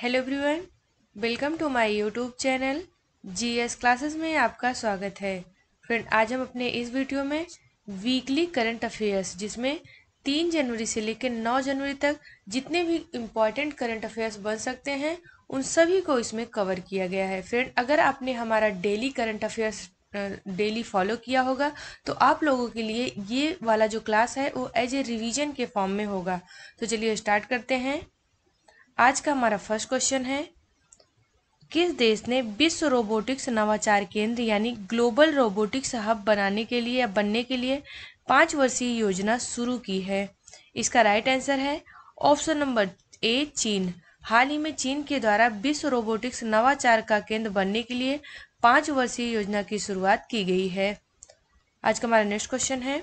hello everyone welcome to my YouTube channel GS classes में आपका स्वागत है फ्रेंड आज हम अपने इस वीडियो में वीकली करंट अफेयर्स जिसमें तीन जनवरी से लेकर नौ जनवरी तक जितने भी इम्पॉर्टेंट करंट अफेयर्स बन सकते हैं उन सभी को इसमें कवर किया गया है फ्रेंड अगर आपने हमारा daily current affairs daily follow किया होगा तो आप लोगों के लिए ये वाला जो क्लास है वो एज ए रिवीजन के फॉर्म में होगा तो चलिए स्टार्ट करते हैं आज का हमारा फर्स्ट क्वेश्चन है किस देश ने विश्व रोबोटिक्स नवाचार केंद्र यानी ग्लोबल रोबोटिक्स हब बनाने के लिए या बनने के लिए पाँच वर्षीय योजना शुरू की है इसका राइट आंसर है ऑप्शन नंबर ए चीन हाल ही में चीन के द्वारा विश्व रोबोटिक्स नवाचार का केंद्र बनने के लिए पाँच वर्षीय योजना की शुरुआत की गई है आज का हमारा नेक्स्ट क्वेश्चन है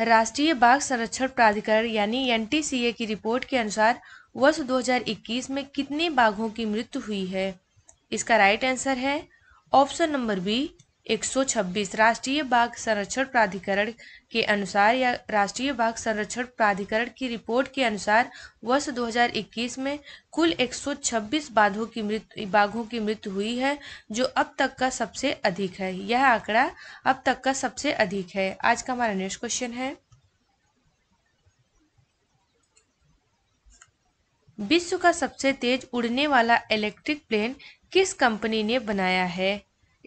राष्ट्रीय बाघ संरक्षण प्राधिकरण यानी एन की रिपोर्ट के अनुसार वर्ष 2021 में कितने बाघों की मृत्यु हुई है इसका राइट आंसर है ऑप्शन नंबर बी 126 राष्ट्रीय बाघ संरक्षण प्राधिकरण के अनुसार या राष्ट्रीय बाघ संरक्षण प्राधिकरण की रिपोर्ट के अनुसार वर्ष 2021 में कुल 126 बाघों की मृत्यु बाघों की मृत्यु हुई है जो अब तक का सबसे अधिक है यह आंकड़ा अब तक का सबसे अधिक है आज का हमारा नेक्स्ट क्वेश्चन है विश्व का सबसे तेज उड़ने वाला इलेक्ट्रिक प्लेन किस कंपनी ने बनाया है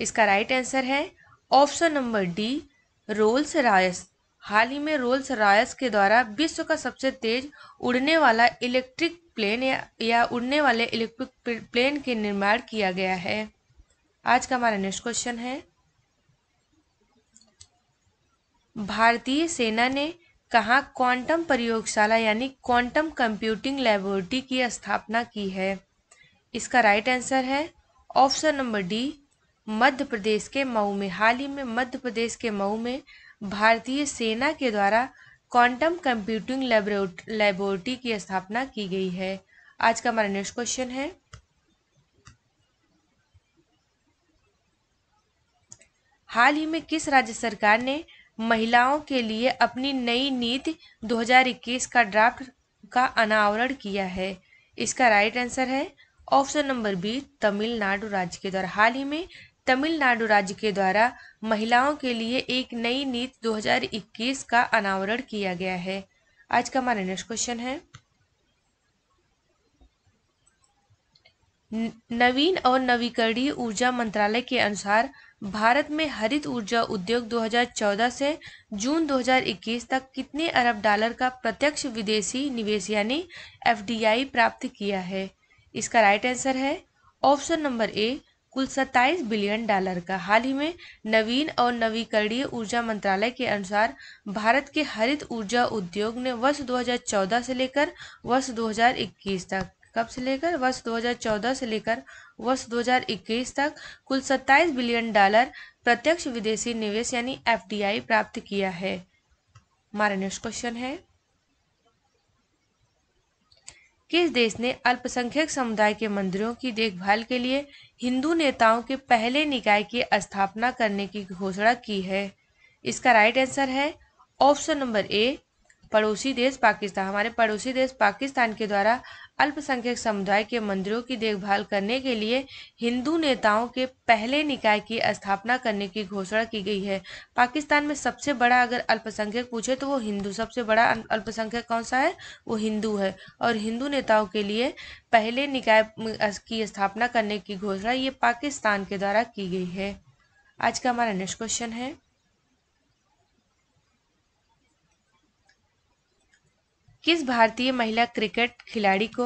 इसका राइट आंसर है option number D Rolls Royce हाल ही में रोल्स रायस के द्वारा विश्व का सबसे तेज उड़ने वाला इलेक्ट्रिक प्लेन या, या उड़ने वाले इलेक्ट्रिक प्लेन के निर्माण किया गया है आज का हमारा नेक्स्ट क्वेश्चन है भारतीय सेना ने कहा क्वांटम प्रयोगशाला यानी क्वांटम कंप्यूटिंग लेबोरेटरी की स्थापना की है इसका राइट आंसर है option number D Madhya Pradesh के मऊ में हाल ही में मध्य प्रदेश के मऊ में भारतीय सेना के द्वारा क्वांटम कंप्यूटिंग लेबोरेटरी की स्थापना की गई है आज का हमारा नेक्स्ट क्वेश्चन है हाल ही में किस राज्य सरकार ने महिलाओं के लिए अपनी नई नीति 2021 का ड्राफ्ट का अनावरण किया है इसका राइट आंसर है ऑप्शन नंबर बी तमिलनाडु राज्य के द्वारा हाल ही में तमिलनाडु राज्य के द्वारा महिलाओं के लिए एक नई नीति 2021 का अनावरण किया गया है आज का हमारा नेक्स्ट क्वेश्चन है नवीन और नवीकरणीय ऊर्जा मंत्रालय के अनुसार भारत में हरित ऊर्जा उद्योग 2014 से जून 2021 तक कितने अरब डॉलर का प्रत्यक्ष विदेशी निवेश यानी एफडीआई प्राप्त किया है इसका राइट आंसर है ऑप्शन नंबर ए कुल 27 बिलियन डॉलर का हाल ही में नवीन और नवीकरणीय ऊर्जा मंत्रालय के अनुसार भारत के हरित ऊर्जा उद्योग ने वर्ष 2014 से लेकर वर्ष 2021 तक कब से लेकर वर्ष 2014 से लेकर वर्ष 2021 तक कुल 27 बिलियन डॉलर प्रत्यक्ष विदेशी निवेश यानी एफडीआई प्राप्त किया है हमारा नेक्स्ट क्वेश्चन है किस देश ने अल्पसंख्यक समुदाय के मंदिरों की देखभाल के लिए हिंदू नेताओं के पहले निकाय की स्थापना करने की घोषणा की है इसका राइट आंसर है ऑप्शन नंबर ए पड़ोसी देश पाकिस्तान हमारे पड़ोसी देश पाकिस्तान के द्वारा अल्पसंख्यक समुदाय के मंदिरों की देखभाल करने के लिए हिंदू नेताओं के पहले निकाय की स्थापना करने की घोषणा की गई है पाकिस्तान में सबसे बड़ा अगर अल्पसंख्यक पूछे तो वो हिंदू सबसे बड़ा अल्पसंख्यक कौन सा है वो हिंदू है और हिंदू नेताओं के लिए पहले निकाय की स्थापना करने की घोषणा ये पाकिस्तान के द्वारा की गई है आज का हमारा नेक्स्ट क्वेश्चन है किस भारतीय महिला क्रिकेट खिलाड़ी को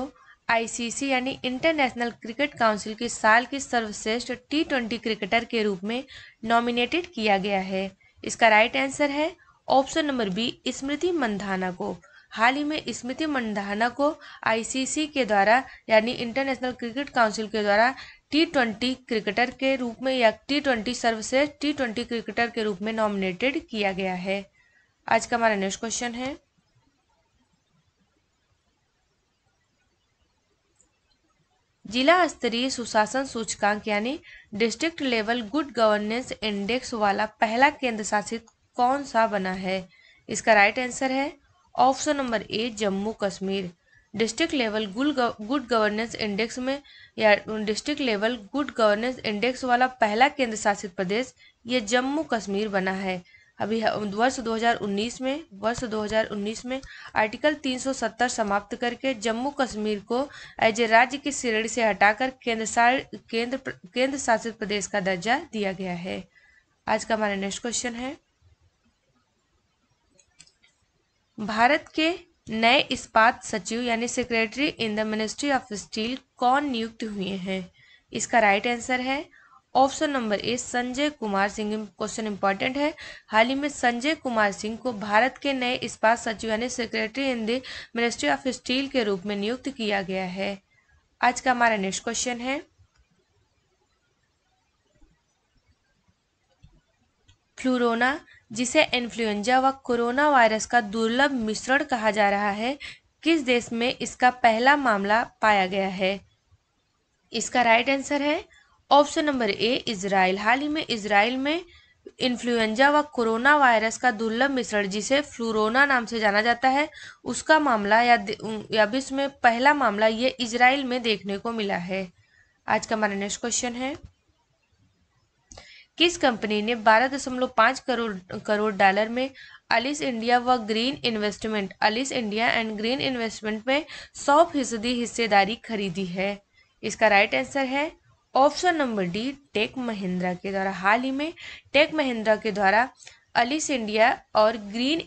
आईसीसी यानी इंटरनेशनल क्रिकेट काउंसिल के साल के सर्वश्रेष्ठ टी ट्वेंटी क्रिकेटर के रूप में नॉमिनेटेड किया गया है इसका राइट आंसर है option number B Smriti Mandhana को हाल ही में स्मृति मंधाना को आईसीसी के द्वारा यानी इंटरनेशनल क्रिकेट काउंसिल के द्वारा टी ट्वेंटी क्रिकेटर के रूप में या टी ट्वेंटी सर्वश्रेष्ठ टी ट्वेंटी क्रिकेटर के रूप में नॉमिनेटेड किया गया है आज का हमारा नेक्स्ट क्वेश्चन है जिला स्तरीय सुशासन सूचकांक यानी district level good governance index वाला पहला केंद्र शासित कौन सा बना है इसका राइट आंसर है option number A Jammu Kashmir district level good governance index में या district level good governance index वाला पहला केंद्र शासित प्रदेश ये जम्मू कश्मीर बना है अभी वर्ष 2019 में वर्ष 2019 में आर्टिकल 370 समाप्त करके जम्मू कश्मीर को एज ए राज्य की श्रेणी से हटाकर केंद्र केंद्र केंद्र शासित प्रदेश का दर्जा दिया गया है आज का हमारा नेक्स्ट क्वेश्चन है भारत के नए इस्पात सचिव यानी secretary in the ministry of steel कौन नियुक्त हुए हैं इसका राइट आंसर है option number A Sanjay Kumar Singh question important है हाल ही में संजय कुमार सिंह को भारत के नए इस्पात सचिव यानी secretary in the ministry of steel के रूप में नियुक्त किया गया है आज का हमारा नेक्स्ट क्वेश्चन है फ्लूरोना जिसे इन्फ्लुएंजा व कोरोना वायरस का दुर्लभ मिश्रण कहा जा रहा है किस देश में इसका पहला मामला पाया गया है इसका राइट आंसर है ऑप्शन नंबर ए इसराइल हाल ही में इसराइल में इन्फ्लुएंजा व कोरोना वायरस का दुर्लभ मिश्रण जिसे फ्लूरोना नाम से जाना जाता है उसका मामला या, या विश्व में पहला मामला ये इसराइल में देखने को मिला है आज का हमारा नेक्स्ट क्वेश्चन है किस कंपनी ने बारह दशमलव पांच करोड़ करोड़ डॉलर में अलिस इंडिया व green investment Allyis India and green investment में सौ फीसदी हिस्सेदारी खरीदी है इसका राइट आंसर है option number D Tech Mahindra के द्वारा हाल ही में टेक महिंद्रा के द्वारा अलिस इंडिया और ग्रीन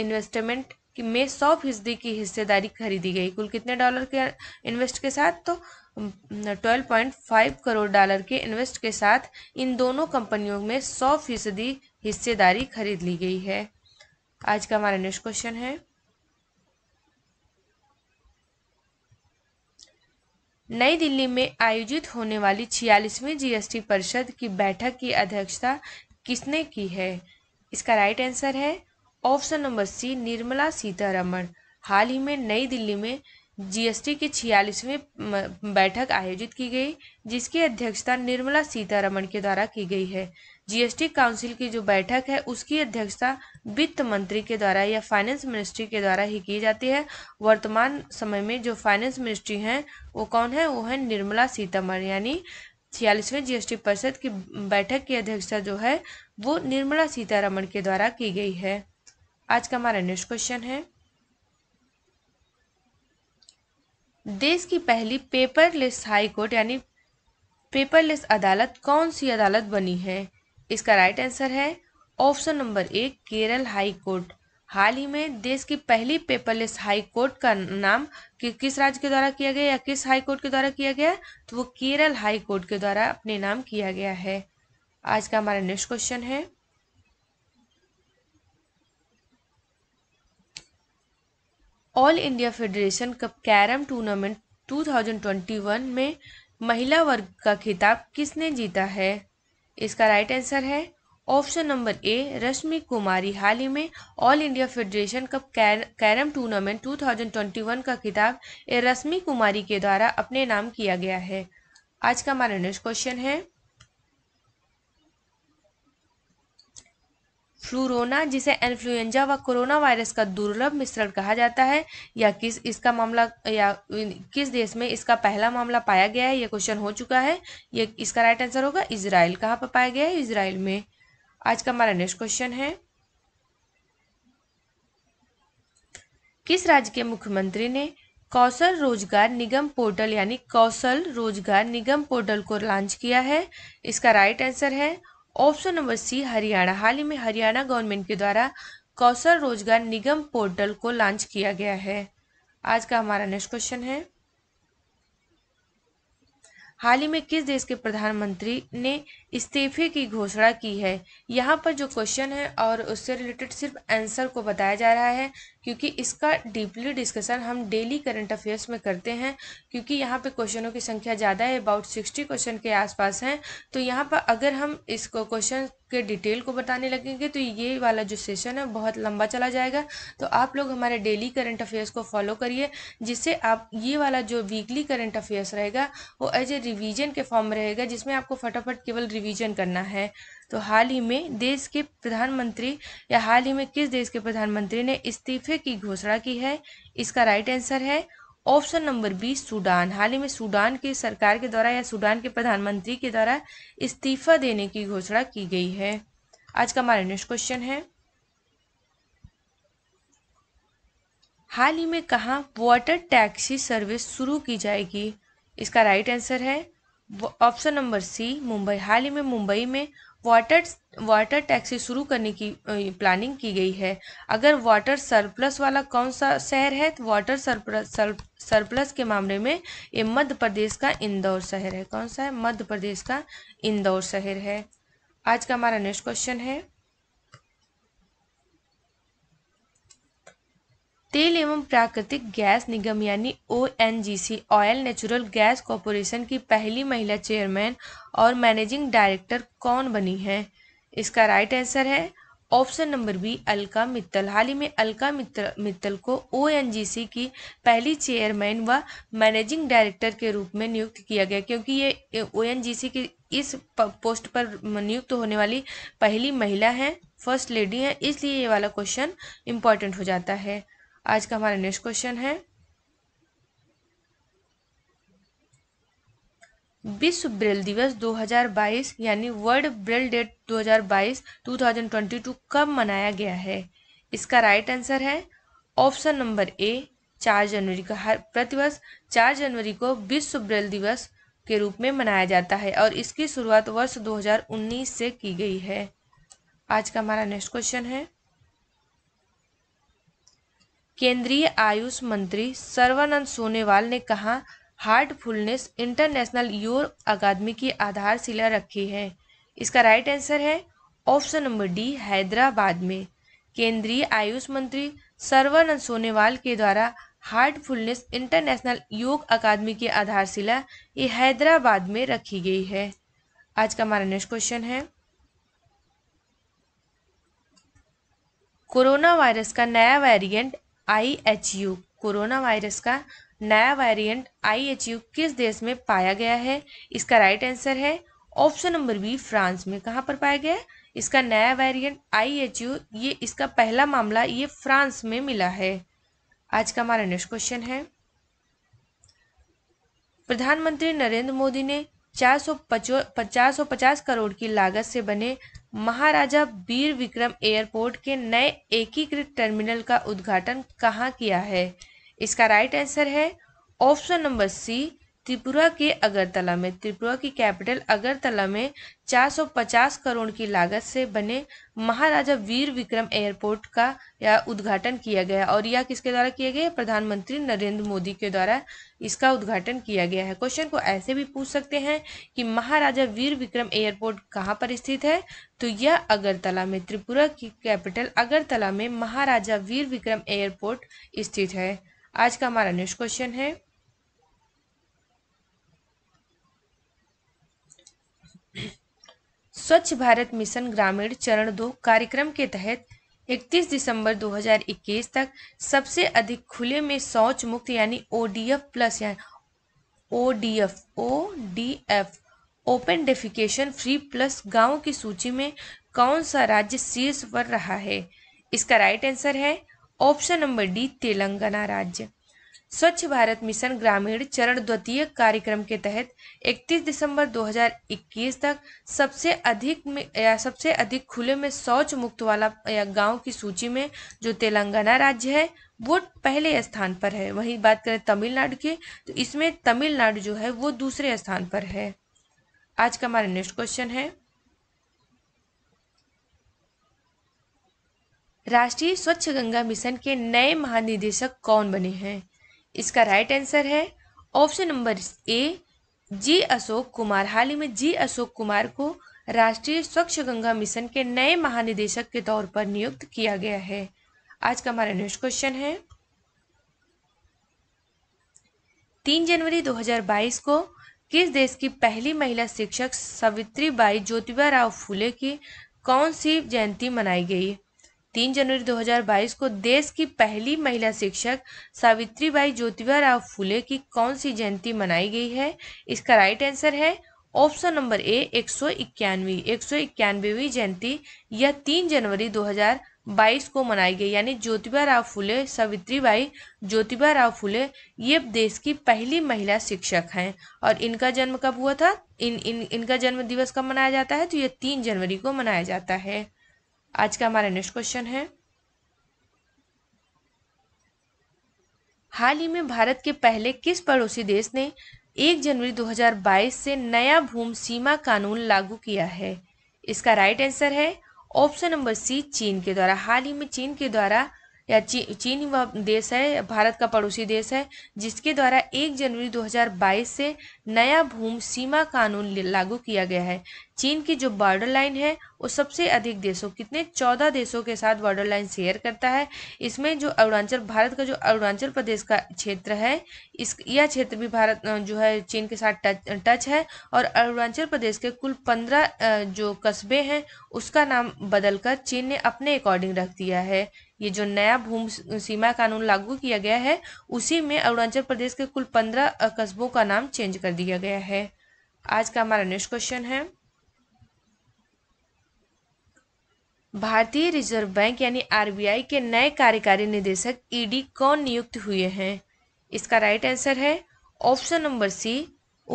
इन्वेस्टमेंट में सौ फीसदी की हिस्सेदारी खरीदी गई कुल कितने डॉलर के इन्वेस्ट के साथ तो twelve point five crore dollar के इन्वेस्ट के साथ इन दोनों कंपनियों में सौ फीसदी हिस्सेदारी खरीद ली गई है आज का हमारा नेक्स्ट क्वेश्चन है नई दिल्ली में आयोजित होने वाली छियालीसवीं जीएसटी परिषद की बैठक की अध्यक्षता किसने की है इसका राइट आंसर है option number C Nirmala Sitharaman हाल ही में नई दिल्ली में जीएसटी की छियालीसवीं बैठक आयोजित की गई जिसकी अध्यक्षता निर्मला सीतारमण के द्वारा की गई है जीएसटी काउंसिल की जो बैठक है उसकी अध्यक्षता वित्त मंत्री के द्वारा या फाइनेंस मिनिस्ट्री के द्वारा ही की जाती है वर्तमान समय में जो फाइनेंस मिनिस्ट्री हैं वो कौन है वो है निर्मला सीतारमण यानी छियालीसवें जीएसटी परिषद की बैठक की अध्यक्षता जो है वो निर्मला सीतारमण के द्वारा की गई है आज का हमारा नेक्स्ट क्वेश्चन है देश की पहली पेपरलेस हाई कोर्ट यानी पेपरलेस अदालत कौन सी अदालत बनी है इसका राइट आंसर है ऑप्शन नंबर एक केरल हाई कोर्ट हाल ही में देश की पहली पेपरलेस हाई कोर्ट का नाम कि किस राज्य के द्वारा किया गया या किस हाई कोर्ट के द्वारा किया गया तो वो केरल हाई कोर्ट के द्वारा अपने नाम किया गया है आज का हमारा नेक्स्ट क्वेश्चन है all India federation cup carrom tournament 2021 में महिला वर्ग का खिताब किसने जीता है इसका राइट आंसर है option number A Rashmi Kumari हाल ही में all India federation cup carrom tournament 2021 का खिताब रश्मि कुमारी के द्वारा अपने नाम किया गया है आज का हमारा नेक्स्ट क्वेश्चन है फ्लूरोना जिसे इन्फ्लुएंजा व कोरोना वायरस का दुर्लभ मिश्रण कहा जाता है या किस इसका मामला या किस देश में इसका पहला मामला पाया गया है ये क्वेश्चन हो चुका है ये इसका राइट आंसर होगा इसराइल कहाँ पर पाया गया है इसराइल में आज का हमारा नेक्स्ट क्वेश्चन है किस राज्य के मुख्यमंत्री ने कौशल रोजगार निगम पोर्टल यानी कौशल रोजगार निगम पोर्टल को लॉन्च किया है इसका राइट आंसर है ऑप्शन नंबर सी हरियाणा हाल ही में हरियाणा गवर्नमेंट के द्वारा कौशल रोजगार निगम पोर्टल को लॉन्च किया गया है आज का हमारा नेक्स्ट क्वेश्चन है हाल ही में किस देश के प्रधानमंत्री ने इस्तीफे की घोषणा की है यहाँ पर जो क्वेश्चन है और उससे रिलेटेड सिर्फ आंसर को बताया जा रहा है क्योंकि इसका डीपली डिस्कशन हम डेली करंट अफेयर्स में करते हैं क्योंकि यहाँ पे क्वेश्चनों की संख्या ज़्यादा है अबाउट सिक्सटी क्वेश्चन के आसपास हैं तो यहाँ पर अगर हम इसको क्वेश्चन के डिटेल को बताने लगेंगे तो ये वाला जो सेशन है बहुत लंबा चला जाएगा तो आप लोग हमारे डेली करंट अफेयर्स को फॉलो करिए जिससे आप ये वाला जो वीकली करंट अफेयर्स रहेगा वो एज ए रिविजन के फॉर्म रहेगा जिसमें आपको फटाफट केवल रिवीजन करना है तो हाल ही में देश के प्रधानमंत्री या हाल ही में किस देश के प्रधानमंत्री ने इस्तीफे की घोषणा की है इसका राइट आंसर है ऑप्शन नंबर बी सूडान हाल ही में सूडान की सरकार के द्वारा या सूडान के प्रधानमंत्री के द्वारा इस्तीफा देने की घोषणा की गई है आज का हमारा नेक्स्ट क्वेश्चन है हाल ही में कहा वाटर टैक्सी सर्विस शुरू की जाएगी इसका राइट आंसर है ऑप्शन नंबर सी मुंबई हाल ही में मुंबई में वाटर वाटर टैक्सी शुरू करने की प्लानिंग की गई है अगर वाटर सरप्लस वाला कौन सा शहर है तो वाटर सरप्लस सरप्लस के मामले में ये मध्य प्रदेश का इंदौर शहर है कौन सा है मध्य प्रदेश का इंदौर शहर है आज का हमारा नेक्स्ट क्वेश्चन है तेल एवं प्राकृतिक गैस निगम यानी O oil natural gas corporation की पहली महिला चेयरमैन और मैनेजिंग डायरेक्टर कौन बनी है इसका राइट आंसर है option number B Alka Mittal हाल ही में अलका मित्तल मित्तल को ओ की पहली चेयरमैन व मैनेजिंग डायरेक्टर के रूप में नियुक्त किया गया क्योंकि ये ओ की इस पोस्ट पर नियुक्त होने वाली पहली महिला है फर्स्ट लेडी है इसलिए ये वाला क्वेश्चन इंपॉर्टेंट हो जाता है आज का हमारा नेक्स्ट क्वेश्चन है विश्व ब्रेल दिवस 2022 यानी वर्ल्ड ब्रेल डेट 2022 2022 कब मनाया गया है इसका राइट आंसर है ऑप्शन नंबर ए चार जनवरी का हर प्रतिवर्ष चार जनवरी को विश्व ब्रेल दिवस के रूप में मनाया जाता है और इसकी शुरुआत वर्ष 2019 से की गई है आज का हमारा नेक्स्ट क्वेश्चन है केंद्रीय आयुष मंत्री सर्वानंद सोनेवाल ने कहा हार्ट फुलनेस इंटरनेशनल योर अकादमी की आधारशिला रखी है इसका राइट आंसर है ऑप्शन नंबर डी हैदराबाद में केंद्रीय आयुष मंत्री सर्वानंद सोनेवाल के द्वारा हार्ट फुलनेस इंटरनेशनल योग अकादमी की आधारशिला ये हैदराबाद में रखी गई है आज का हमारा नेक्स्ट क्वेश्चन है कोरोना वायरस का नया variant I H U corona virus का नया वेरिएंट आई एच यू किस देश में पाया गया है इसका राइट आंसर है ऑप्शन नंबर बी फ्रांस में कहाँ पर पाया गया इसका नया वेरिएंट आई एच यू ये इसका पहला मामला ये फ्रांस में मिला है आज का हमारा नेक्स्ट क्वेश्चन है प्रधानमंत्री नरेंद्र मोदी ने चार सौ पचास करोड़ की लागत से बने महाराजा बीर विक्रम एयरपोर्ट के नए एकीकृत टर्मिनल का उद्घाटन कहाँ किया है इसका राइट आंसर है ऑप्शन नंबर सी त्रिपुरा के अगरतला में त्रिपुरा की कैपिटल अगरतला में 450 करोड़ की लागत से बने महाराजा वीर विक्रम एयरपोर्ट का यह उद्घाटन किया गया और यह किसके द्वारा किया गया प्रधानमंत्री नरेंद्र मोदी के द्वारा इसका उद्घाटन किया गया है क्वेश्चन को ऐसे भी पूछ सकते हैं कि महाराजा वीर विक्रम एयरपोर्ट कहाँ पर स्थित है तो यह अगरतला में त्रिपुरा की कैपिटल अगरतला में महाराजा वीर विक्रम एयरपोर्ट स्थित है आज का हमारा नेक्स्ट क्वेश्चन है स्वच्छ भारत मिशन ग्रामीण चरण दो कार्यक्रम के तहत 31 दिसंबर 2021 तक सबसे अधिक खुले में शौच मुक्त यानी ओडीएफ प्लस यानी ODF ODF open defecation free plus गाँव की सूची में कौन सा राज्य शीर्ष पर रहा है इसका राइट आंसर है ऑप्शन नंबर डी तेलंगाना राज्य स्वच्छ भारत मिशन ग्रामीण चरण द्वितीय कार्यक्रम के तहत 31 दिसंबर 2021 तक सबसे अधिक में या सबसे अधिक खुले में शौच मुक्त वाला गांव की सूची में जो तेलंगाना राज्य है वो पहले स्थान पर है वहीं बात करें तमिलनाडु की तो इसमें तमिलनाडु जो है वो दूसरे स्थान पर है आज का हमारा नेक्स्ट क्वेश्चन है राष्ट्रीय स्वच्छ गंगा मिशन के नए महानिदेशक कौन बने हैं इसका राइट आंसर है option number A G Ashok Kumar हाल ही में जी अशोक कुमार को राष्ट्रीय स्वच्छ गंगा मिशन के नए महानिदेशक के तौर पर नियुक्त किया गया है आज का हमारा नेक्स्ट क्वेश्चन है तीन जनवरी 2022 को किस देश की पहली महिला शिक्षक सावित्री बाई ज्योतिबा राव फूले की कौन सी जयंती मनाई गई तीन जनवरी 2022 को देश की पहली महिला शिक्षक सावित्रीबाई ज्योतिबा राव फुले की कौन सी जयंती मनाई गई है इसका राइट आंसर है ऑप्शन नंबर ए एक सौ इक्यानवी एक सौ इक्यानवेवी जयंती यह तीन जनवरी 2022 को मनाई गई यानी ज्योतिबा राव फुले सावित्रीबाई ज्योतिबा राव फुले ये देश की पहली महिला शिक्षक हैं और इनका जन्म कब हुआ था इन इन इनका जन्म दिवस कब मनाया जाता है तो ये तीन जनवरी को मनाया जाता है आज का हमारा नेक्स्ट क्वेश्चन है हाल ही में भारत के पहले किस पड़ोसी देश ने 1 जनवरी 2022 से नया भूमि सीमा कानून लागू किया है इसका राइट आंसर है ऑप्शन नंबर सी चीन के द्वारा हाल ही में चीन के द्वारा या ची, चीन वह देश है भारत का पड़ोसी देश है जिसके द्वारा 1 जनवरी 2022 से नया भूमि सीमा कानून लागू किया गया है चीन की जो बॉर्डर लाइन है वो सबसे अधिक देशों कितने 14 देशों के साथ बॉर्डर लाइन शेयर करता है इसमें जो अरुणाचल भारत का जो अरुणाचल प्रदेश का क्षेत्र है इस यह क्षेत्र भी भारत जो है चीन के साथ टच टच है और अरुणाचल प्रदेश के कुल पंद्रह जो कस्बे हैं उसका नाम बदलकर चीन ने अपने अकॉर्डिंग रख दिया है ये जो नया भूम सीमा कानून लागू किया गया है उसी में अरुणाचल प्रदेश के कुल पंद्रह कस्बों का नाम चेंज कर दिया गया है आज का हमारा नेक्स्ट क्वेश्चन है भारतीय रिजर्व बैंक यानी आरबीआई के नए कार्यकारी निदेशक ईडी कौन नियुक्त हुए हैं इसका राइट आंसर है ऑप्शन नंबर सी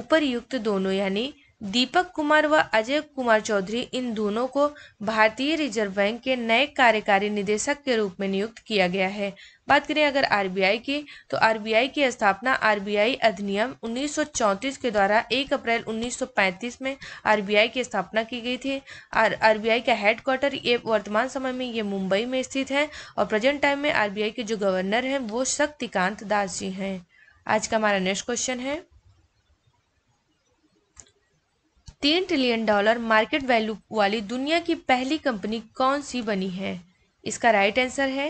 उपरयुक्त दोनों यानी दीपक कुमार व अजय कुमार चौधरी इन दोनों को भारतीय रिजर्व बैंक के नए कार्यकारी निदेशक के रूप में नियुक्त किया गया है बात करें अगर आरबीआई की तो आरबीआई की स्थापना आरबीआई अधिनियम 1934 के द्वारा 1 अप्रैल 1935 में आरबीआई की स्थापना की गई थी आरबीआई का हेडक्वार्टर ये वर्तमान समय में ये मुंबई में स्थित है और प्रेजेंट टाइम में आर के जो गवर्नर हैं वो शक्तिकांत दास जी हैं आज का हमारा नेक्स्ट क्वेश्चन है तीन ट्रिलियन डॉलर मार्केट वैल्यू वाली दुनिया की पहली कंपनी कौन सी बनी है इसका राइट आंसर है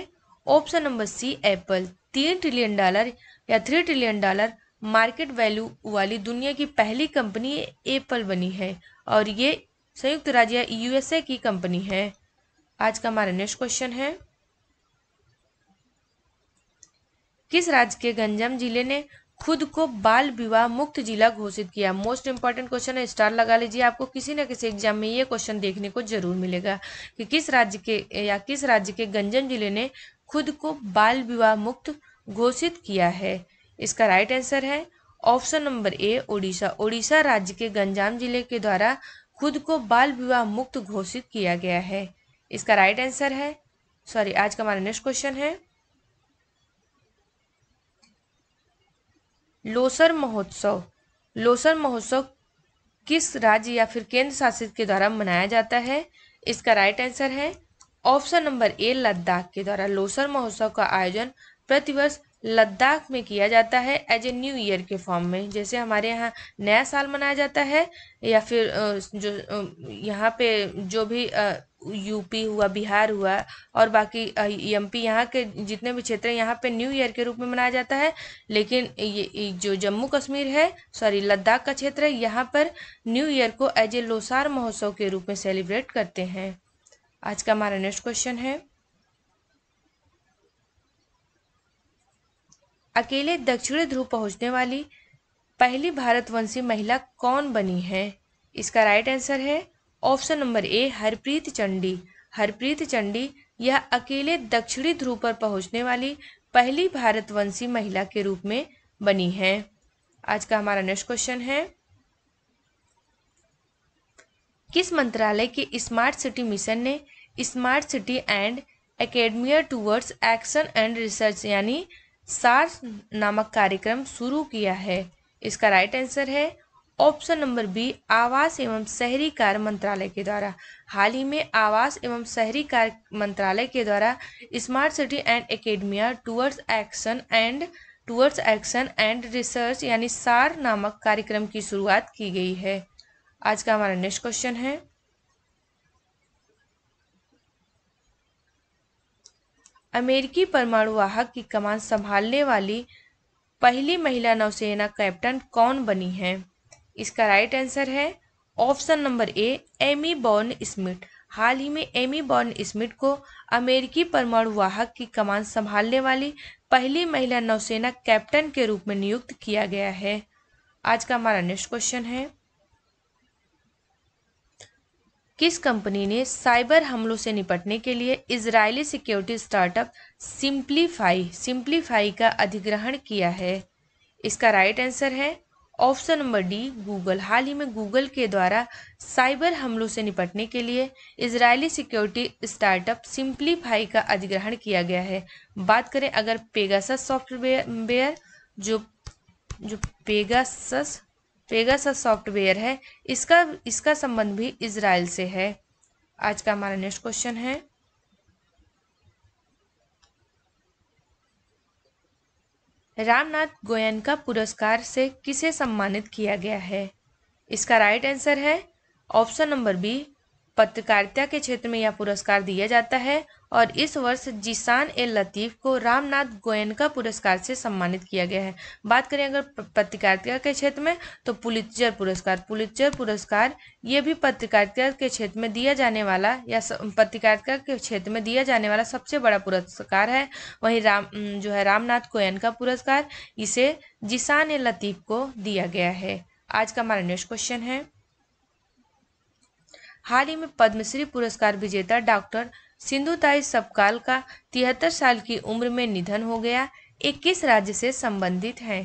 ऑप्शन नंबर सी एप्पल तीन ट्रिलियन डॉलर या three trillion dollar market value वाली दुनिया की पहली कंपनी एप्पल बनी है और ये संयुक्त राज्य यूएसए की कंपनी है आज का हमारा नेक्स्ट क्वेश्चन है किस राज्य के गंजम जिले ने खुद को बाल विवाह मुक्त जिला घोषित किया मोस्ट इंपॉर्टेंट क्वेश्चन है स्टार लगा लीजिए आपको किसी न किसी एग्जाम में ये क्वेश्चन देखने को जरूर मिलेगा कि किस राज्य के या किस राज्य के गंजम जिले ने खुद को बाल विवाह मुक्त घोषित किया है इसका राइट आंसर है option number A Odisha Odisha राज्य के गंजाम जिले के द्वारा खुद को बाल विवाह मुक्त घोषित किया गया है इसका राइट आंसर है सॉरी आज का हमारा नेक्स्ट क्वेश्चन है लोसर महोत्सव लोसर महोत्सव किस राज्य या फिर केंद्र शासित के द्वारा मनाया जाता है इसका राइट आंसर है ऑप्शन नंबर ए लद्दाख के द्वारा लोसर महोत्सव का आयोजन प्रतिवर्ष लद्दाख में किया जाता है एज ए न्यू ईयर के फॉर्म में जैसे हमारे यहाँ नया साल मनाया जाता है या फिर जो यहाँ पे जो भी यूपी हुआ बिहार हुआ और बाकी एम पी यहाँ के जितने भी क्षेत्र हैं यहाँ पे न्यू ईयर के रूप में मनाया जाता है लेकिन ये जो जम्मू कश्मीर है सॉरी लद्दाख का क्षेत्र है यहाँ पर न्यू ईयर को एज ए लोसार महोत्सव के रूप में सेलिब्रेट करते हैं आज का हमारा नेक्स्ट क्वेश्चन है अकेले दक्षिणी ध्रुव पहुंचने वाली पहली भारतवंशी महिला कौन बनी है इसका राइट आंसर है option number A Harpreet Chandi Harpreet Chandi यह अकेले दक्षिणी ध्रुव पर पहुंचने वाली पहली भारतवंशी महिला के रूप में बनी है आज का हमारा नेक्स्ट क्वेश्चन है किस मंत्रालय के स्मार्ट सिटी मिशन ने smart city and academia towards action and research यानी सार नामक कार्यक्रम शुरू किया है इसका राइट आंसर है ऑप्शन नंबर बी आवास एवं शहरी कार्य मंत्रालय के द्वारा हाल ही में आवास एवं शहरी कार्य मंत्रालय के द्वारा smart city and academia towards action and towards action and research यानी सार नामक कार्यक्रम की शुरुआत की गई है आज का हमारा नेक्स्ट क्वेश्चन है अमेरिकी परमाणु वाहक की कमान संभालने वाली पहली महिला नौसेना कैप्टन कौन बनी है इसका राइट आंसर है option number A Amy Bourne Smith हाल ही में एमी बॉर्न स्मिथ को अमेरिकी परमाणु वाहक की कमान संभालने वाली पहली महिला नौसेना कैप्टन के रूप में नियुक्त किया गया है आज का हमारा नेक्स्ट क्वेश्चन है किस कंपनी ने साइबर हमलों से निपटने के लिए Israeli security startup Siemplify Siemplify का अधिग्रहण किया है इसका राइट आंसर है ऑप्शन नंबर डी गूगल हाल ही में गूगल के द्वारा साइबर हमलों से निपटने के लिए इजरायली सिक्योरिटी स्टार्टअप सिंप्लीफाई का अधिग्रहण किया गया है बात करें अगर पेगासस सॉफ्टवेयर जो जो पेगासस पेगासस सॉफ्टवेयर है इसका इसका संबंध भी इसराइल से है आज का हमारा नेक्स्ट क्वेश्चन है रामनाथ गोयनका पुरस्कार से किसे सम्मानित किया गया है इसका राइट आंसर है ऑप्शन नंबर बी पत्रकारिता के क्षेत्र में यह पुरस्कार दिया जाता है और इस वर्ष जिसान ए लतीफ़ को रामनाथ गोयनका पुरस्कार से सम्मानित किया गया है बात करें अगर पत्रकारिता के क्षेत्र में तो पुलिचर पुरस्कार पुलिचर पुरस्कार ये भी पत्रकारिता के क्षेत्र में दिया जाने वाला या पत्रकारिता के क्षेत्र में दिया जाने वाला सबसे बड़ा पुरस्कार है वहीं राम जो है रामनाथ का पुरस्कार इसे जिसान ए लतीफ़ को दिया गया है आज का हमारा नेक्स्ट क्वेश्चन है हाल ही में पद्मश्री पुरस्कार विजेता डॉक्टर सिंधुताई सबकाल का तिहत्तर साल की उम्र में निधन हो गया ये किस राज्य से संबंधित है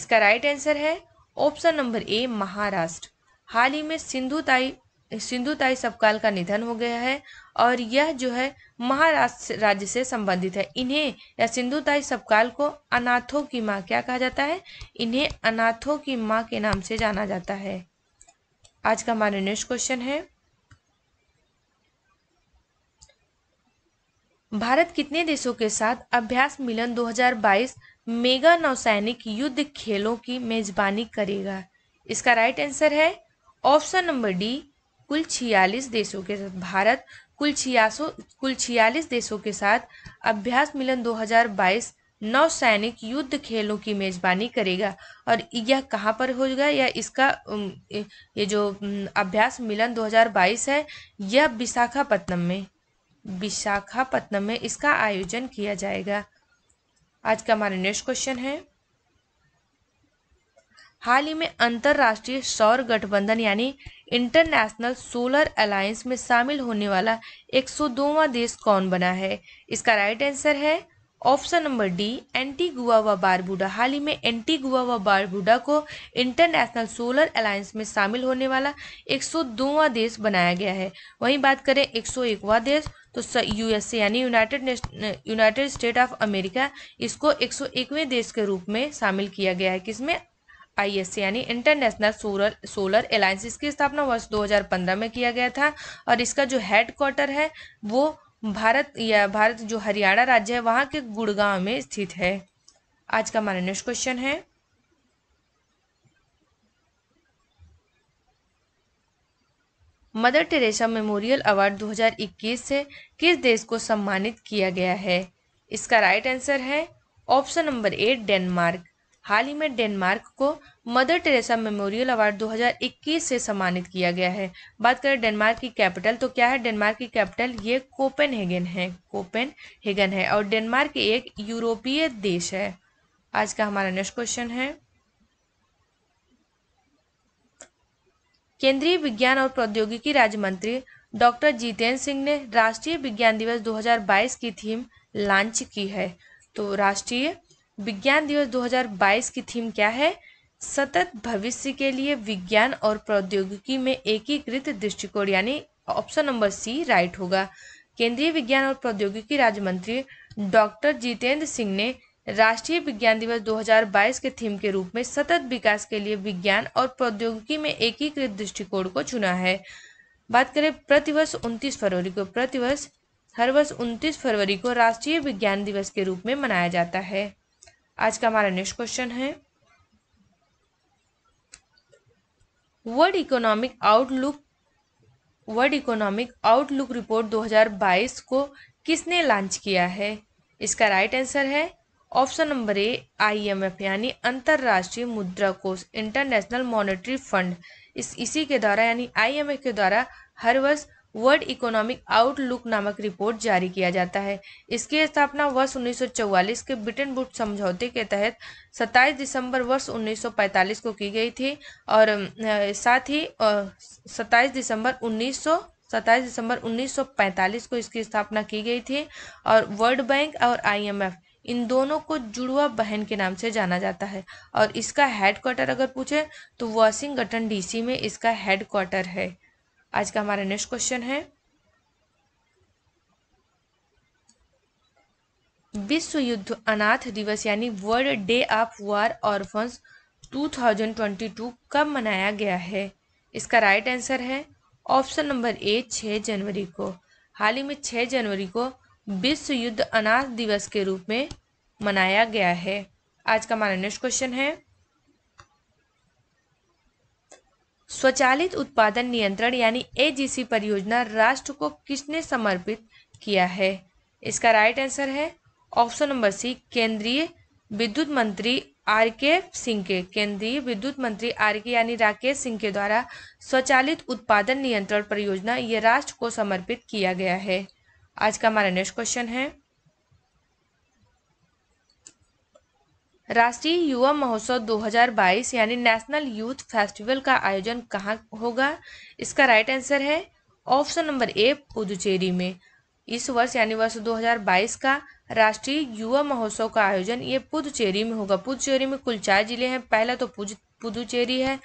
इसका राइट आंसर है ऑप्शन नंबर ए महाराष्ट्र हाल ही में सिंधुताई सिंधुताई सबकाल का निधन हो गया है और यह जो है महाराष्ट्र राज्य से संबंधित है इन्हें या सिंधुताई सबकाल को अनाथों की माँ क्या कहा जाता है इन्हें अनाथों की माँ के नाम से जाना जाता है आज का हमारा नेक्स्ट क्वेश्चन है भारत कितने देशों के साथ अभ्यास मिलन 2022 मेगा नौसैनिक युद्ध खेलों की मेजबानी करेगा इसका राइट आंसर है ऑप्शन नंबर डी कुल छियालीस देशों के साथ भारत कुल छियासो कुल छियालीस देशों के साथ अभ्यास मिलन 2022 नौसैनिक युद्ध खेलों की मेजबानी करेगा और यह कहाँ पर होगा या इसका ये जो अभ्यास मिलन 2022 है यह विशाखापट्टनम में विशाखापत्तनम में इसका आयोजन किया जाएगा आज का हमारा नेक्स्ट क्वेश्चन है हाल ही में अंतर्राष्ट्रीय सौर गठबंधन यानी इंटरनेशनल सोलर अलायंस में शामिल होने वाला 102वां देश कौन बना है इसका राइट आंसर है ऑप्शन नंबर डी एंटीगुआ व बारबूडा हाल ही में एंटीगुआ व बारबूडा को इंटरनेशनल सोलर अलायंस में शामिल होने वाला 102वां देश बनाया गया है वहीं बात करें 101वां देश तो यूएसए यानी United United State of America इसको एक देश के रूप में शामिल किया गया है किसमें एस यानी इंटरनेशनल सोलर सोलर अलायंस इसकी स्थापना वर्ष 2015 में किया गया था और इसका जो हेड क्वार्टर है वो भारत या भारत जो हरियाणा राज्य है वहाँ के गुड़गांव में स्थित है आज का हमारा नेक्स्ट क्वेश्चन है मदर टेरेसा मेमोरियल अवार्ड 2021 से किस देश को सम्मानित किया गया है इसका राइट आंसर है ऑप्शन नंबर एट डेनमार्क हाल ही में डेनमार्क को मदर टेरेसा मेमोरियल अवार्ड 2021 से सम्मानित किया गया है बात करें डेनमार्क की कैपिटल तो क्या है डेनमार्क की कैपिटल ये कोपेन है कोपेन है और डेनमार्क एक यूरोपीय देश है आज का हमारा नेक्स्ट क्वेश्चन है केंद्रीय विज्ञान और प्रौद्योगिकी राज्य मंत्री डॉक्टर जितेंद्र सिंह ने राष्ट्रीय विज्ञान दिवस 2022 की थीम लॉन्च की है तो राष्ट्रीय विज्ञान दिवस 2022 की थीम क्या है सतत भविष्य के लिए विज्ञान और प्रौद्योगिकी में एकीकृत दृष्टिकोण यानी ऑप्शन नंबर सी राइट होगा केंद्रीय विज्ञान और प्रौद्योगिकी राज्य मंत्री डॉक्टर जितेंद्र सिंह ने राष्ट्रीय विज्ञान दिवस 2022 के थीम के रूप में सतत विकास के लिए विज्ञान और प्रौद्योगिकी में एकीकृत दृष्टिकोण को चुना है बात करें प्रतिवर्ष उनतीस फरवरी को प्रतिवर्ष हर वर्ष उनतीस फरवरी को राष्ट्रीय विज्ञान दिवस के रूप में मनाया जाता है आज का हमारा नेक्स्ट क्वेश्चन है world economic outlook world economic outlook report 2022 को किसने लॉन्च किया है इसका राइट आंसर है ऑप्शन नंबर ए आईएमएफ यानी अंतर्राष्ट्रीय मुद्रा कोष इंटरनेशनल मॉनेटरी फंड इस इसी के द्वारा यानी आईएमएफ के द्वारा हर वर्ष वर्ल्ड इकोनॉमिक आउटलुक नामक रिपोर्ट जारी किया जाता है इसकी स्थापना वर्ष 1944 के ब्रिटेन बुट समझौते के तहत 27 दिसंबर वर्ष 1945 को की गई थी और साथ ही 27 दिसंबर 1900 सत्ताईस दिसंबर 1945 को इसकी स्थापना की गई थी और वर्ल्ड बैंक और आईएमएफ इन दोनों को जुड़वा बहन के नाम से जाना जाता है और इसका हेड क्वार्टर अगर पूछे तो वॉशिंगटन डीसी में इसका हेड क्वार्टर है आज का हमारा नेक्स्ट क्वेश्चन है विश्व युद्ध अनाथ दिवस यानी world day of war orphans 2022 कब मनाया गया है इसका राइट आंसर है ऑप्शन नंबर ए 6 जनवरी को हाल ही में 6 जनवरी को विश्व युद्ध अनाथ दिवस के रूप में मनाया गया है आज का हमारा नेक्स्ट क्वेश्चन है स्वचालित उत्पादन नियंत्रण यानी एजीसी परियोजना राष्ट्र को किसने समर्पित किया है इसका राइट आंसर है ऑप्शन नंबर सी केंद्रीय विद्युत मंत्री आर के सिंह के केंद्रीय विद्युत मंत्री आर के यानी राकेश सिंह के द्वारा स्वचालित उत्पादन नियंत्रण परियोजना ये राष्ट्र को समर्पित किया गया है आज का हमारा नेक्स्ट क्वेश्चन है राष्ट्रीय युवा महोत्सव 2022 यानी नेशनल यूथ फेस्टिवल का आयोजन कहाँ होगा इसका राइट आंसर है ऑप्शन नंबर ए पुदुचेरी में इस वर्ष यानी वर्ष 2022 का राष्ट्रीय युवा महोत्सव का आयोजन ये पुदुचेरी में होगा पुदुचेरी में कुल चार जिले हैं पहला तो पुदुचेरी है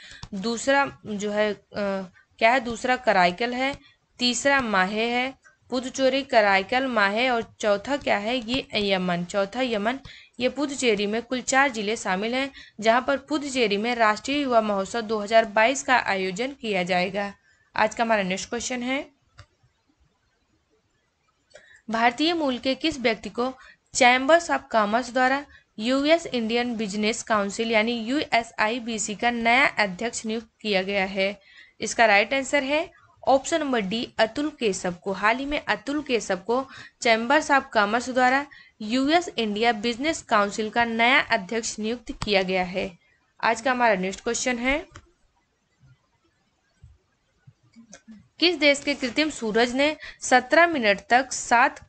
दूसरा जो है आ, क्या है दूसरा कराइकल है तीसरा माहे है पुदुचेरी कराईकल माहे और चौथा क्या है ये यमन चौथा यमन ये पुदुचेरी में कुल चार जिले शामिल हैं जहां पर पुदुचेरी में राष्ट्रीय युवा महोत्सव 2022 का आयोजन किया जाएगा आज का हमारा नेक्स्ट क्वेश्चन है भारतीय मूल के किस व्यक्ति को चैम्बर्स ऑफ कॉमर्स द्वारा यूएस इंडियन बिजनेस काउंसिल यानी यूएसआईबीसी का नया अध्यक्ष नियुक्त किया गया है इसका राइट आंसर है option number D Atul Keshav को हाल ही में अतुल केशव को चैम्बर्स ऑफ कॉमर्स द्वारा यूएस इंडिया बिजनेस काउंसिल का नया अध्यक्ष नियुक्त किया गया है आज का हमारा नेक्स्ट क्वेश्चन है किस देश के कृत्रिम सूरज ने 17 मिनट तक सात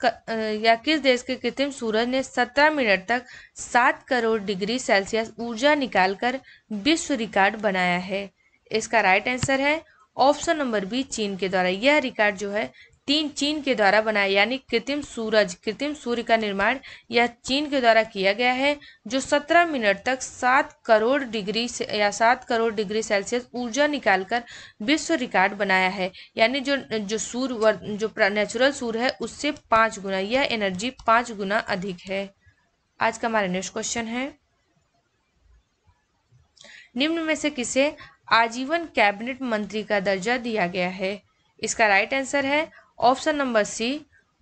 या किस देश के कृत्रिम सूरज ने 17 मिनट तक सात करोड़ डिग्री सेल्सियस ऊर्जा निकालकर विश्व रिकॉर्ड बनाया है इसका राइट आंसर है ऑप्शन नंबर बी चीन के द्वारा यह रिकॉर्ड जो है तीन चीन के द्वारा बनाया यानी कृत्रिम सूरज कृत्रिम सूर्य का निर्माण यह चीन के द्वारा किया गया है जो 17 मिनट तक 7 करोड़ डिग्री से या 7 करोड़ डिग्री सेल्सियस ऊर्जा निकालकर विश्व रिकॉर्ड बनाया है यानी जो जो सूर्य जो नेचुरल सूर्य है उससे पाँच गुना यह एनर्जी पाँच गुना अधिक है आज का हमारा नेक्स्ट क्वेश्चन है निम्न में से किसे आजीवन कैबिनेट मंत्री का दर्जा दिया गया है इसका राइट आंसर है ऑप्शन नंबर सी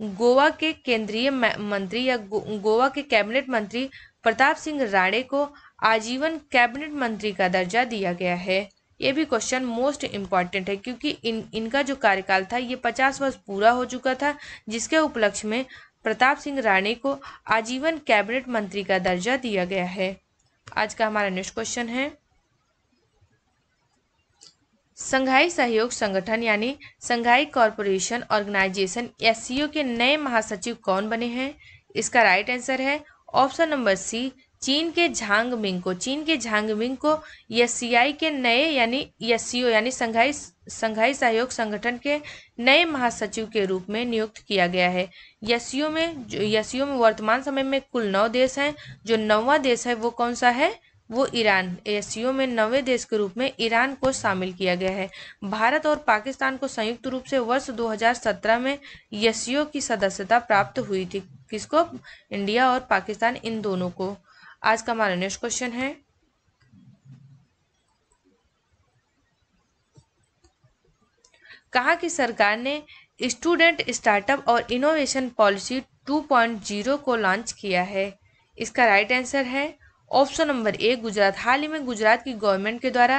गोवा के केंद्रीय मंत्री या गो, गोवा के कैबिनेट मंत्री प्रताप सिंह राणे को आजीवन कैबिनेट मंत्री का दर्जा दिया गया है ये भी क्वेश्चन मोस्ट इम्पॉर्टेंट है क्योंकि इन इनका जो कार्यकाल था ये पचास वर्ष पूरा हो चुका था जिसके उपलक्ष्य में प्रताप सिंह राणे को आजीवन कैबिनेट मंत्री का दर्जा दिया गया है आज का हमारा नेक्स्ट क्वेश्चन है संघाई सहयोग संगठन यानी संघाई कॉरपोरेशन ऑर्गेनाइजेशन एस के नए महासचिव कौन बने हैं इसका राइट आंसर है ऑप्शन नंबर सी चीन के झांग मिंग को चीन के झांग मिंग को एस के नए यानी एस यानी संघाई संघाई सहयोग संगठन के नए महासचिव के रूप में नियुक्त किया गया है एस में एस में वर्तमान समय में कुल नौ देश हैं जो नौवा देश है वो कौन सा है वो ईरान एस में नवे देश के रूप में ईरान को शामिल किया गया है भारत और पाकिस्तान को संयुक्त रूप से वर्ष 2017 में एस की सदस्यता प्राप्त हुई थी किसको इंडिया और पाकिस्तान इन दोनों को आज का हमारा नेक्स्ट क्वेश्चन है कहा कि सरकार ने स्टूडेंट स्टार्टअप और इनोवेशन पॉलिसी 2.0 को लॉन्च किया है इसका राइट आंसर है ऑप्शन नंबर ए गुजरात हाल ही में गुजरात की गवर्नमेंट के द्वारा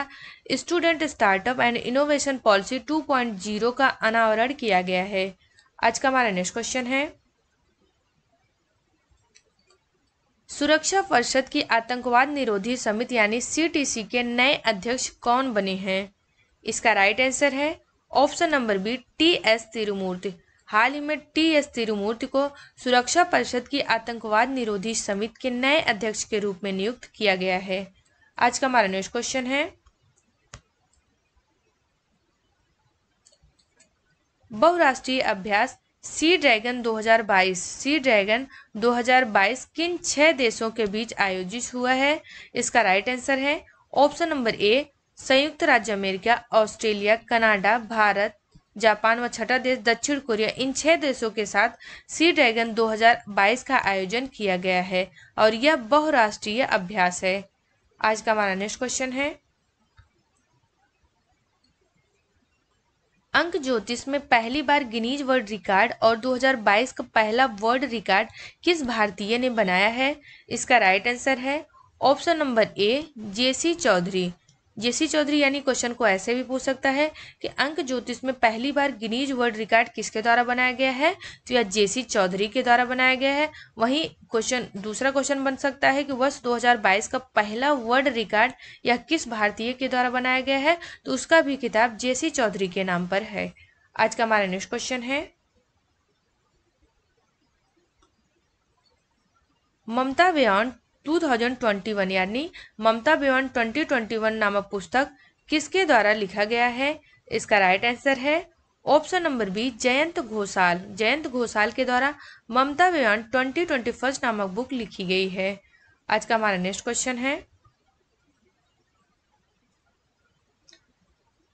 student startup and innovation policy 2.0 का अनावरण किया गया है आज का हमारा नेक्स्ट क्वेश्चन है सुरक्षा परिषद की आतंकवाद निरोधी समिति यानी सीटीसी के नए अध्यक्ष कौन बने हैं इसका राइट आंसर है option number B T S Tirumurti हाल ही में टी एस तिरुमूर्ति को सुरक्षा परिषद की आतंकवाद निरोधी समिति के नए अध्यक्ष के रूप में नियुक्त किया गया है आज का हमारा नेक्स्ट क्वेश्चन है बहुराष्ट्रीय अभ्यास सी ड्रैगन 2022 सी ड्रैगन 2022 किन छह देशों के बीच आयोजित हुआ है इसका राइट आंसर है ऑप्शन नंबर ए संयुक्त राज्य America Australia Canada Bharat Japan व छठा देश दक्षिण कोरिया इन छह देशों के साथ सी ड्रैगन 2022 का आयोजन किया गया है और यह बहुराष्ट्रीय अभ्यास है आज का हमारा नेक्स्ट क्वेश्चन है अंक ज्योतिष में पहली बार गिनीज वर्ल्ड रिकॉर्ड और 2022 का पहला वर्ल्ड रिकॉर्ड किस भारतीय ने बनाया है इसका राइट आंसर है option number A JC Chaudhary JC Chaudhary यानी क्वेश्चन को ऐसे भी पूछ सकता है कि अंक ज्योतिष में पहली बार गिनीज वर्ल्ड रिकॉर्ड किसके द्वारा बनाया गया है तो यह जेसी चौधरी के द्वारा बनाया गया है वहीं क्वेश्चन दूसरा क्वेश्चन बन सकता है कि वर्ष 2022 का पहला वर्ल्ड रिकॉर्ड यह किस भारतीय के द्वारा बनाया गया है तो उसका भी किताब जे चौधरी के नाम पर है आज का हमारा नेक्स्ट क्वेश्चन है ममता बियॉन्ड 2021 यानी ममता ट्वेंटी 2021 नामक पुस्तक किसके द्वारा लिखा गया है इसका राइट आंसर है option number B Jayanta Ghosal Jayanta Ghosal के द्वारा Mamata beyond twenty twenty first नामक बुक लिखी गई है आज का हमारा नेक्स्ट क्वेश्चन है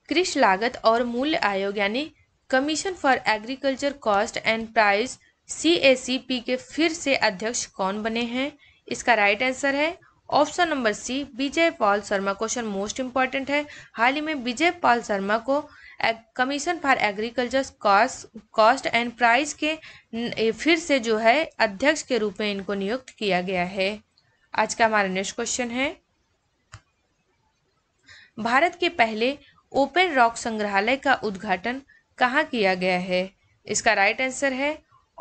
कृषि लागत और मूल्य आयोग यानी commission for agriculture cost and prices के फिर से अध्यक्ष कौन बने हैं इसका राइट आंसर है option number C Vijay Pal Sharma question most important है हाल ही में विजय पाल शर्मा को commission for agriculture cost cost and price के फिर से जो है अध्यक्ष के रूप में इनको नियुक्त किया गया है आज का हमारा नेक्स्ट क्वेश्चन है भारत के पहले ओपन रॉक संग्रहालय का उद्घाटन कहाँ किया गया है इसका राइट आंसर है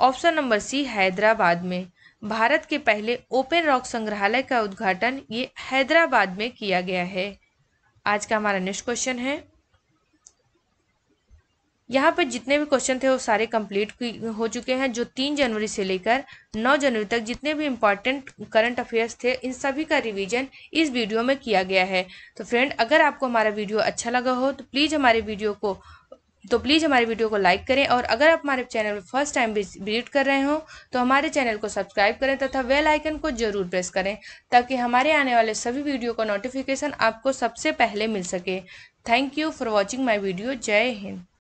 ऑप्शन नंबर सी हैदराबाद में भारत के पहले ओपन रॉक संग्रहालय का उद्घाटन ये हैदराबाद में किया गया है आज का हमारा नेक्स्ट क्वेश्चन है यहाँ पर जितने भी क्वेश्चन थे वो सारे कंप्लीट हो चुके हैं जो तीन जनवरी से लेकर नौ जनवरी तक जितने भी इम्पॉर्टेंट करंट अफेयर्स थे इन सभी का रिवीजन इस वीडियो में किया गया है तो फ्रेंड अगर आपको हमारा वीडियो अच्छा लगा हो तो प्लीज़ हमारे वीडियो को तो प्लीज़ हमारे वीडियो को लाइक करें और अगर आप हमारे चैनल में फर्स्ट टाइम विजिट कर रहे हो तो हमारे चैनल को सब्सक्राइब करें तथा वेल आइकन को जरूर प्रेस करें ताकि हमारे आने वाले सभी वीडियो का नोटिफिकेशन आपको सबसे पहले मिल सके thank you for watching my video Jai Hind